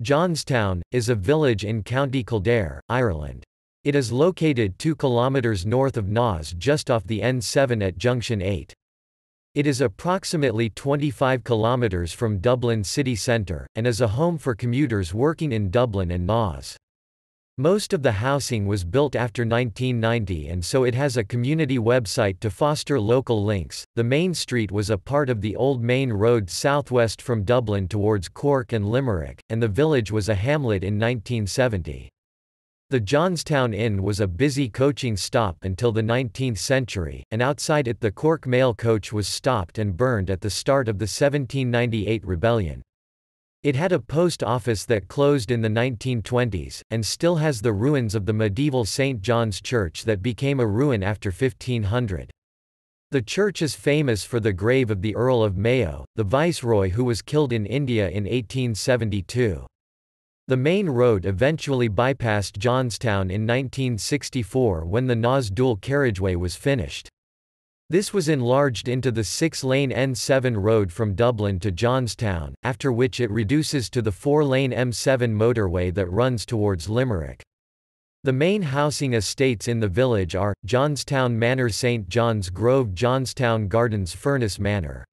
Johnstown, is a village in County Kildare, Ireland. It is located 2 kilometres north of Naas just off the N7 at Junction 8. It is approximately 25 kilometres from Dublin city centre, and is a home for commuters working in Dublin and Naas. Most of the housing was built after 1990 and so it has a community website to foster local links. The main street was a part of the old main road southwest from Dublin towards Cork and Limerick, and the village was a hamlet in 1970. The Johnstown Inn was a busy coaching stop until the 19th century, and outside it the Cork mail coach was stopped and burned at the start of the 1798 rebellion. It had a post office that closed in the 1920s, and still has the ruins of the medieval St. John's Church that became a ruin after 1500. The church is famous for the grave of the Earl of Mayo, the viceroy who was killed in India in 1872. The main road eventually bypassed Johnstown in 1964 when the Nasdul carriageway was finished. This was enlarged into the six-lane N7 road from Dublin to Johnstown, after which it reduces to the four-lane M7 motorway that runs towards Limerick. The main housing estates in the village are, Johnstown Manor St. John's Grove Johnstown Gardens Furnace Manor